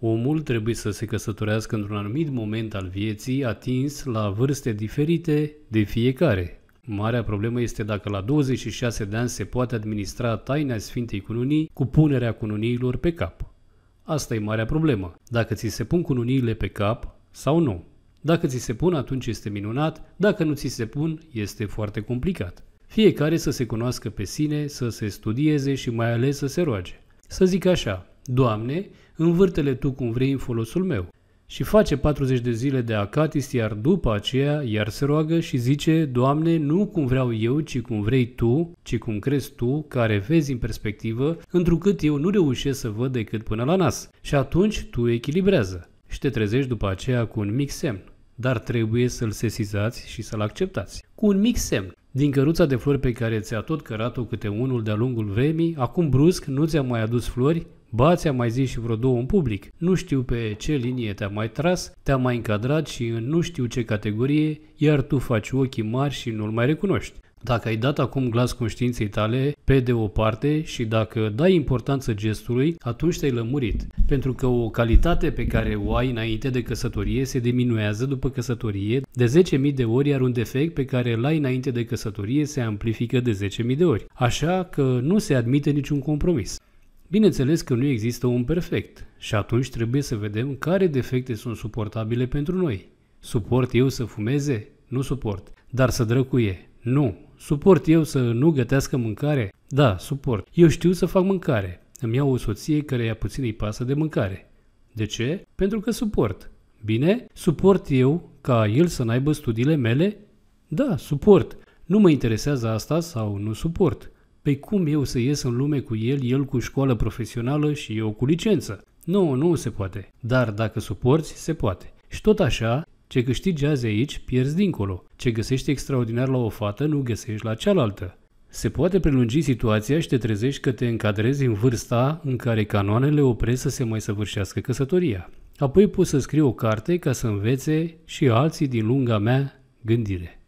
Omul trebuie să se căsătorească într-un anumit moment al vieții, atins la vârste diferite de fiecare. Marea problemă este dacă la 26 de ani se poate administra taina Sfintei Cununii cu punerea cununiilor pe cap. Asta e marea problemă, dacă ți se pun cununiile pe cap sau nu. Dacă ți se pun, atunci este minunat, dacă nu ți se pun, este foarte complicat. Fiecare să se cunoască pe sine, să se studieze și mai ales să se roage. Să zic așa, Doamne, învârtele Tu cum vrei în folosul meu. Și face 40 de zile de acatist iar după aceea iar se roagă și zice, Doamne, nu cum vreau eu, ci cum vrei Tu, ci cum crezi Tu, care vezi în perspectivă, întrucât eu nu reușesc să văd decât până la nas. Și atunci Tu echilibrează și te trezești după aceea cu un mic semn, dar trebuie să-l sesizați și să-l acceptați. Cu un mic semn, din căruța de flori pe care ți-a tot cărat-o câte unul de-a lungul vremii, acum brusc nu ți-a mai adus flori, Ba, ți-am mai zis și vreo două în public. Nu știu pe ce linie te a mai tras, te a mai încadrat și în nu știu ce categorie, iar tu faci ochii mari și nu-l mai recunoști. Dacă ai dat acum glas conștiinței tale, pe de o parte, și dacă dai importanță gestului, atunci te-ai lămurit. Pentru că o calitate pe care o ai înainte de căsătorie se diminuează după căsătorie de 10.000 de ori, iar un defect pe care îl ai înainte de căsătorie se amplifică de 10.000 de ori. Așa că nu se admite niciun compromis. Bineînțeles că nu există un perfect și atunci trebuie să vedem care defecte sunt suportabile pentru noi. Suport eu să fumeze? Nu suport. Dar să drăcuie? Nu. Suport eu să nu gătească mâncare? Da, suport. Eu știu să fac mâncare. Îmi iau o soție care ia puțin îi pasă de mâncare. De ce? Pentru că suport. Bine? Suport eu ca el să n-aibă studiile mele? Da, suport. Nu mă interesează asta sau nu suport. Pe cum eu să ies în lume cu el, el cu școală profesională și eu cu licență? Nu, nu se poate. Dar dacă suporți, se poate. Și tot așa, ce câștigi azi aici, pierzi dincolo. Ce găsești extraordinar la o fată, nu găsești la cealaltă. Se poate prelungi situația și te trezești că te încadrezi în vârsta în care canoanele opresc să se mai săvârșească căsătoria. Apoi poți să scrii o carte ca să învețe și alții din lunga mea gândire.